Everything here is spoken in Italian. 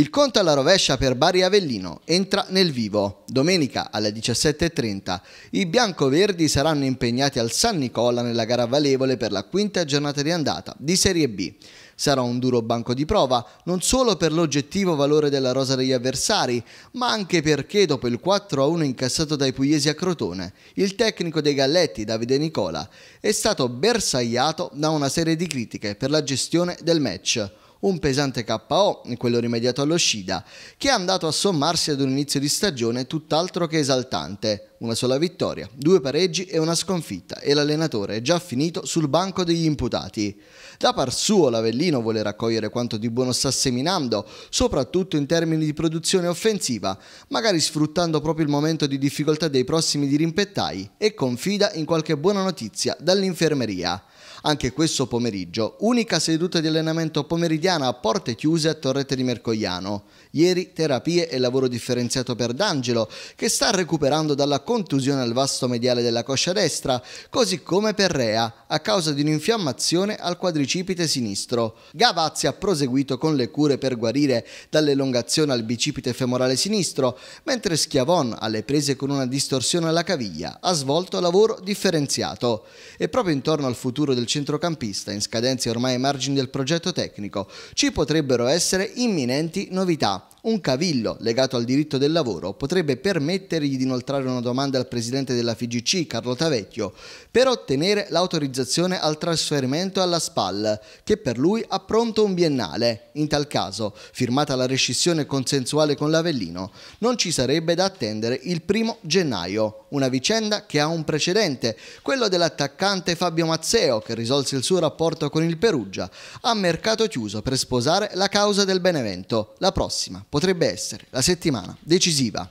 Il conto alla rovescia per Bari Avellino entra nel vivo. Domenica alle 17.30 i biancoverdi saranno impegnati al San Nicola nella gara valevole per la quinta giornata di andata di Serie B. Sarà un duro banco di prova non solo per l'oggettivo valore della rosa degli avversari, ma anche perché dopo il 4-1 incassato dai pugliesi a Crotone, il tecnico dei Galletti, Davide Nicola, è stato bersagliato da una serie di critiche per la gestione del match un pesante KO, quello rimediato allo Shida, che è andato a sommarsi ad un inizio di stagione tutt'altro che esaltante. Una sola vittoria, due pareggi e una sconfitta e l'allenatore è già finito sul banco degli imputati. Da par suo l'Avellino vuole raccogliere quanto di buono sta seminando, soprattutto in termini di produzione offensiva, magari sfruttando proprio il momento di difficoltà dei prossimi dirimpettai e confida in qualche buona notizia dall'infermeria. Anche questo pomeriggio, unica seduta di allenamento pomeridiana a porte chiuse a Torrette di Mercogliano. Ieri terapie e lavoro differenziato per D'Angelo, che sta recuperando dalla contusione al vasto mediale della coscia destra, così come per Rea, a causa di un'infiammazione al quadricipite sinistro. Gavazzi ha proseguito con le cure per guarire dall'elongazione al bicipite femorale sinistro, mentre Schiavon, alle prese con una distorsione alla caviglia, ha svolto lavoro differenziato. E proprio intorno al futuro futuro del centrocampista, in scadenze ormai ai margini del progetto tecnico, ci potrebbero essere imminenti novità. Un cavillo legato al diritto del lavoro potrebbe permettergli di inoltrare una domanda al presidente della FIGC, Carlo Tavecchio, per ottenere l'autorizzazione al trasferimento alla SPAL, che per lui ha pronto un biennale. In tal caso, firmata la rescissione consensuale con l'Avellino, non ci sarebbe da attendere il primo gennaio, una vicenda che ha un precedente, quello dell'attaccante Fabio Mazzeo, che risolse il suo rapporto con il Perugia, a mercato chiuso per sposare la causa del Benevento, la prossima potrebbe essere la settimana decisiva